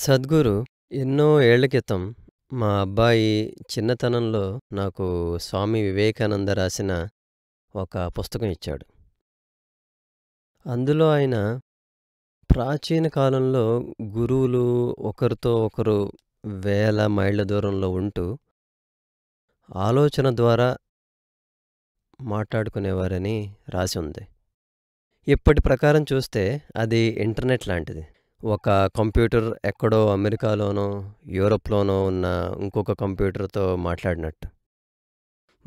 సద్గురు ఎన్నో ఏళ్ల క్రితం మా అబ్బాయి చిన్నతనంలో నాకు స్వామి వివేకానంద రాసిన ఒక పుస్తకం ఇచ్చాడు అందులో ఆయన ప్రాచీన కాలంలో గురువులు ఒకరితో ఒకరు వేల మైళ్ళ దూరంలో ఉంటూ ఆలోచన ద్వారా మాట్లాడుకునేవారని రాసి ఉంది ఇప్పటి ప్రకారం చూస్తే అది ఇంటర్నెట్ లాంటిది ఒక కంప్యూటర్ ఎక్కడో అమెరికాలోనో యూరప్లోనో ఉన్న ఇంకొక కంప్యూటర్తో మాట్లాడినట్టు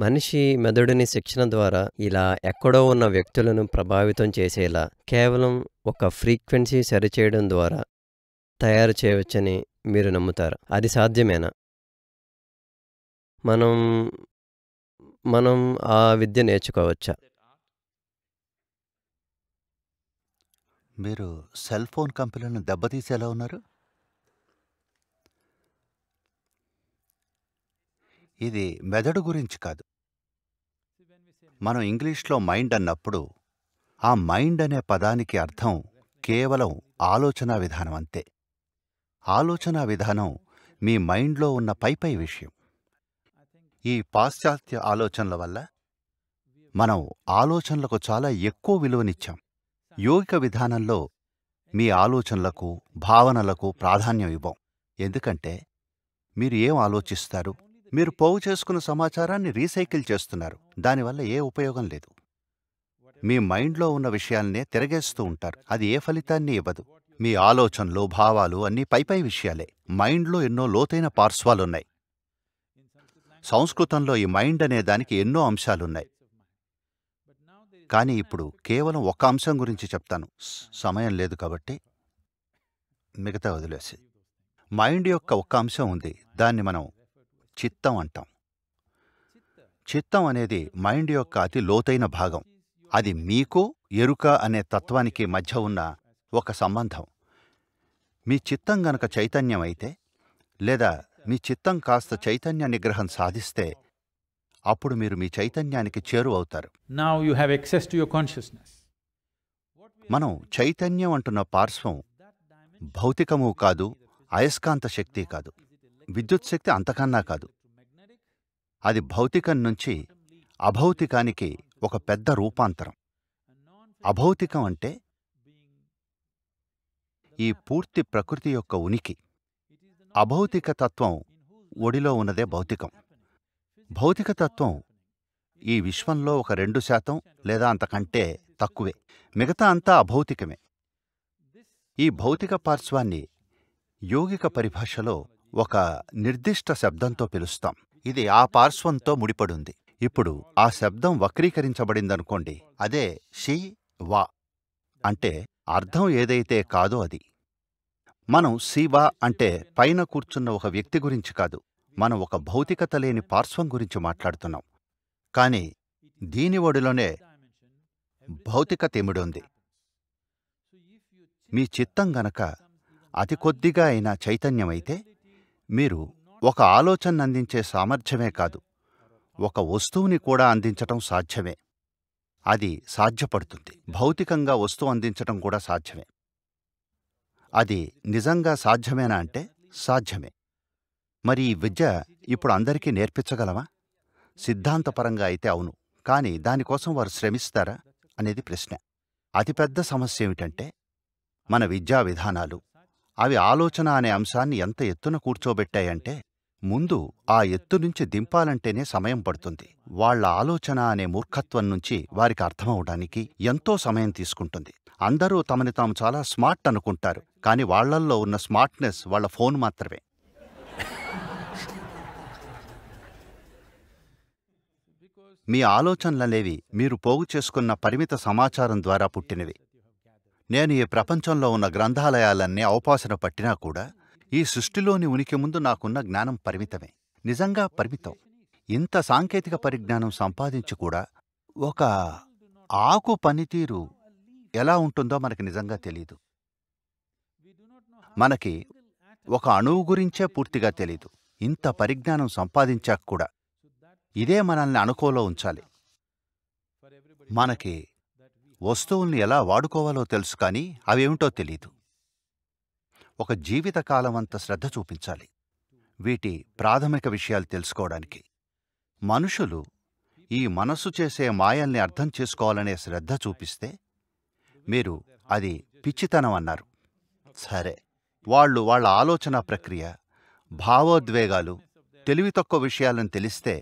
మనిషి మెదడుని శిక్షణ ద్వారా ఇలా ఎక్కడో ఉన్న వ్యక్తులను ప్రభావితం చేసేలా కేవలం ఒక ఫ్రీక్వెన్సీ సరిచేయడం ద్వారా తయారు చేయవచ్చని మీరు నమ్ముతారు అది సాధ్యమేనా మనం మనం ఆ విద్య నేర్చుకోవచ్చా మీరు సెల్ ఫోన్ కంపెనీలను దెబ్బతీసి ఎలా ఉన్నారు ఇది మెదడు గురించి కాదు మనం ఇంగ్లీష్లో మైండ్ అన్నప్పుడు ఆ మైండ్ అనే పదానికి అర్థం కేవలం ఆలోచనా విధానం అంతే ఆలోచనా విధానం మీ మైండ్లో ఉన్న పైపై విషయం ఈ పాశ్చాత్య ఆలోచనల వల్ల మనం ఆలోచనలకు చాలా ఎక్కువ విలువనిచ్చాం యోగిక విధానంలో మీ ఆలోచనలకు భావనలకు ప్రాధాన్యం ఇవ్వం ఎందుకంటే మీరు ఏం ఆలోచిస్తారు మీరు పోగు చేసుకున్న సమాచారాన్ని రీసైకిల్ చేస్తున్నారు దానివల్ల ఏ ఉపయోగం లేదు మీ మైండ్లో ఉన్న విషయాలనే తిరగేస్తూ ఉంటారు అది ఏ ఫలితాన్ని ఇవ్వదు మీ ఆలోచనలు భావాలు అన్నీ పైపై విషయాలే మైండ్లో ఎన్నో లోతైన పార్శ్వాలున్నాయి సంస్కృతంలో ఈ మైండ్ అనే దానికి ఎన్నో అంశాలున్నాయి కానీ ఇప్పుడు కేవలం ఒక అంశం గురించి చెప్తాను సమయం లేదు కాబట్టి మిగతా వదిలేసి మైండ్ యొక్క ఒక అంశం ఉంది దాన్ని మనం చిత్తం అంటాం చిత్తం అనేది మైండ్ యొక్క అతి లోతైన భాగం అది మీకు ఎరుక అనే తత్వానికి మధ్య ఉన్న ఒక సంబంధం మీ చిత్తం గనక చైతన్యం అయితే లేదా మీ చిత్తం కాస్త చైతన్య నిగ్రహం సాధిస్తే అప్పుడు మీరు మీ చైతన్యానికి చేరువవుతారు now you have access to your consciousness మనం చైతన్యం అంటున్న పార్శ్వం భౌతికము కాదు అయస్కాంత శక్తి కాదు విద్యుత్ శక్తి అంతకన్నా కాదు అది భౌతికం నుంచి అభౌతికానికి ఒక పెద్ద రూపాంతరం అభౌతికం అంటే ఈ పూర్తి ప్రకృతి యొక్క ఉనికి అభౌతిక తత్వం ఒడిలో ఉన్నదే భౌతికం భౌతికతత్వం ఈ విశ్వంలో ఒక రెండు శాతం లేదా అంతకంటే తక్కువే మిగతా అంతా అభౌతికమే ఈ భౌతిక పార్శ్వాన్ని యోగిక పరిభాషలో ఒక నిర్దిష్ట శబ్దంతో పిలుస్తాం ఇది ఆ పార్శ్వంతో ముడిపడుంది ఇప్పుడు ఆ శబ్దం వక్రీకరించబడిందనుకోండి అదే షి వా అంటే అర్థం ఏదైతే కాదో అది మనం శివా అంటే పైన కూర్చున్న ఒక వ్యక్తి గురించి కాదు మనం ఒక భౌతికత లేని పార్శ్వం గురించి మాట్లాడుతున్నాం కానీ దీని ఒడిలోనే భౌతిక తెమిడుంది మీ చిత్తం గనక అతి కొద్దిగా అయిన చైతన్యమైతే మీరు ఒక ఆలోచన అందించే సామర్థ్యమే కాదు ఒక వస్తువుని కూడా అందించటం సాధ్యమే అది సాధ్యపడుతుంది భౌతికంగా వస్తువు అందించటం కూడా సాధ్యమే అది నిజంగా సాధ్యమేనా అంటే సాధ్యమే మరి ఈ విద్య ఇప్పుడు అందరికీ నేర్పించగలమా సిద్ధాంతపరంగా అయితే అవును కానీ దానికోసం వారు శ్రమిస్తారా అనేది ప్రశ్న అతిపెద్ద సమస్య ఏమిటంటే మన విద్యా విధానాలు అవి ఆలోచన అనే అంశాన్ని ఎంత ఎత్తున కూర్చోబెట్టాయంటే ముందు ఆ ఎత్తు నుంచి దింపాలంటేనే సమయం పడుతుంది వాళ్ల ఆలోచన అనే మూర్ఖత్వం నుంచి వారికి అర్థమవడానికి ఎంతో సమయం తీసుకుంటుంది అందరూ తమని తాము చాలా స్మార్ట్ అనుకుంటారు కానీ వాళ్లల్లో ఉన్న స్మార్ట్నెస్ వాళ్ల ఫోన్ మాత్రమే మీ ఆలోచనలనేవి మీరు పోగు చేసుకున్న పరిమిత సమాచారం ద్వారా పుట్టినవి నేను ఈ ప్రపంచంలో ఉన్న గ్రంథాలయాలన్నీ అవపాసన పట్టినా కూడా ఈ సృష్టిలోని ఉనికి ముందు నాకున్న జ్ఞానం పరిమితమే నిజంగా పరిమితం ఇంత సాంకేతిక పరిజ్ఞానం సంపాదించి కూడా ఒక ఆకు పనితీరు ఎలా ఉంటుందో మనకి నిజంగా తెలీదు మనకి ఒక అణువు గురించే పూర్తిగా తెలీదు ఇంత పరిజ్ఞానం సంపాదించాక కూడా ఇదే మనల్ని అనుకోలో ఉంచాలి మనకి వస్తువుల్ని ఎలా వాడుకోవాలో తెలుసు కానీ అవేమిటో తెలీదు ఒక జీవితకాలం అంత శ్రద్ధ చూపించాలి వీటి ప్రాథమిక విషయాలు తెలుసుకోవడానికి మనుషులు ఈ మనస్సు చేసే మాయల్ని అర్థం చేసుకోవాలనే శ్రద్ధ చూపిస్తే మీరు అది పిచ్చితనం అన్నారు సరే వాళ్ళు వాళ్ళ ఆలోచన ప్రక్రియ భావోద్వేగాలు తెలివి తక్కువ విషయాలను తెలిస్తే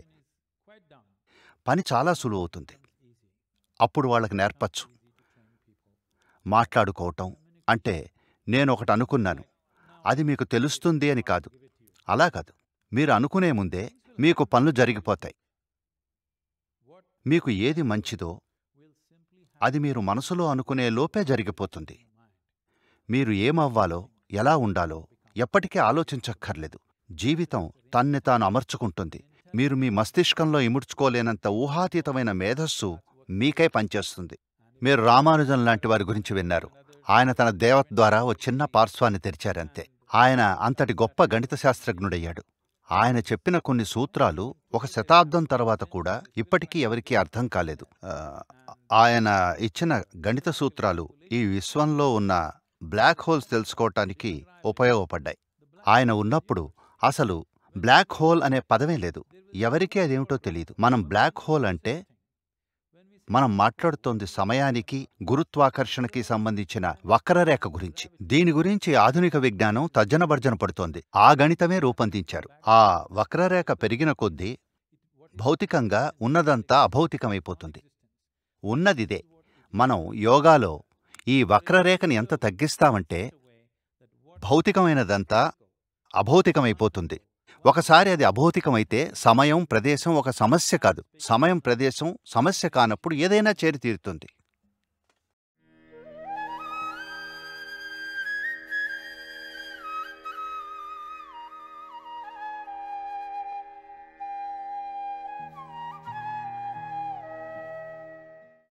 పని చాలా సులువవుతుంది అప్పుడు వాళ్ళకి నేర్పచ్చు మాట్లాడుకోవటం అంటే నేను ఒకటి అనుకున్నాను అది మీకు తెలుస్తుంది అని కాదు అలా కాదు మీరు అనుకునే ముందే మీకు పనులు జరిగిపోతాయి మీకు ఏది మంచిదో అది మీరు మనసులో అనుకునే లోపే జరిగిపోతుంది మీరు ఏమవ్వాలో ఎలా ఉండాలో ఎప్పటికీ ఆలోచించక్కర్లేదు జీవితం తన్ని తాను అమర్చుకుంటుంది మీరు మీ మస్తిష్కంలో ఇముడ్చుకోలేనంత ఊహాతీతమైన మేధస్సు మీకై పనిచేస్తుంది మీరు రామానుజం లాంటి వారి గురించి విన్నారు ఆయన తన దేవత ద్వారా ఓ చిన్న పార్శ్వాన్ని తెరిచారంతే ఆయన అంతటి గొప్ప గణిత శాస్త్రజ్ఞుడయ్యాడు ఆయన చెప్పిన కొన్ని సూత్రాలు ఒక శతాబ్దం తర్వాత కూడా ఇప్పటికీ ఎవరికీ అర్థం కాలేదు ఆయన ఇచ్చిన గణిత సూత్రాలు ఈ విశ్వంలో ఉన్న బ్లాక్ హోల్స్ తెలుసుకోవటానికి ఉపయోగపడ్డాయి ఆయన ఉన్నప్పుడు అసలు బ్లాక్ హోల్ అనే పదమే లేదు ఎవరికీ అదేమిటో తెలియదు మనం బ్లాక్ హోల్ అంటే మనం మాట్లాడుతోంది సమయానికి గురుత్వాకర్షణకి సంబంధించిన వక్రరేఖ గురించి దీని గురించి ఆధునిక విజ్ఞానం తజ్జనభర్జన పడుతోంది ఆ గణితమే రూపొందించారు ఆ వక్రరేఖ పెరిగిన కొద్దీ భౌతికంగా ఉన్నదంతా అభౌతికమైపోతుంది ఉన్నదిదే మనం యోగాలో ఈ వక్రరేఖని ఎంత తగ్గిస్తామంటే భౌతికమైనదంతా అభౌతికమైపోతుంది ఒకసారి అది అభౌతికమైతే సమయం ప్రదేశం ఒక సమస్య కాదు సమయం ప్రదేశం సమస్య కానప్పుడు ఏదైనా చేరితీరుతుంది